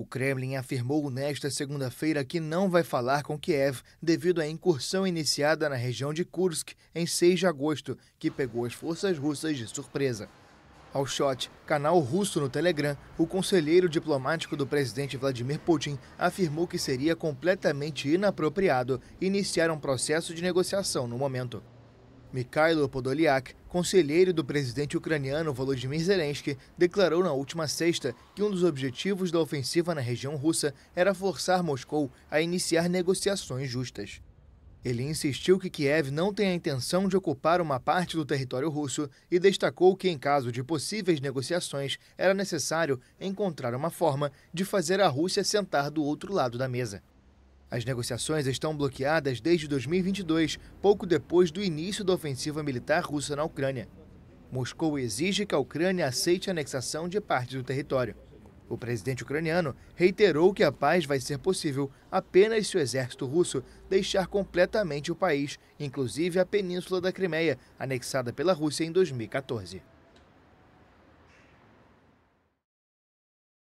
O Kremlin afirmou nesta segunda-feira que não vai falar com Kiev devido à incursão iniciada na região de Kursk em 6 de agosto, que pegou as forças russas de surpresa. Ao Shot, canal russo no Telegram, o conselheiro diplomático do presidente Vladimir Putin afirmou que seria completamente inapropriado iniciar um processo de negociação no momento. Mikhailo Podolyak, conselheiro do presidente ucraniano Volodymyr Zelensky, declarou na última sexta que um dos objetivos da ofensiva na região russa era forçar Moscou a iniciar negociações justas. Ele insistiu que Kiev não tem a intenção de ocupar uma parte do território russo e destacou que, em caso de possíveis negociações, era necessário encontrar uma forma de fazer a Rússia sentar do outro lado da mesa. As negociações estão bloqueadas desde 2022, pouco depois do início da ofensiva militar russa na Ucrânia. Moscou exige que a Ucrânia aceite a anexação de parte do território. O presidente ucraniano reiterou que a paz vai ser possível apenas se o exército russo deixar completamente o país, inclusive a península da Crimeia, anexada pela Rússia em 2014.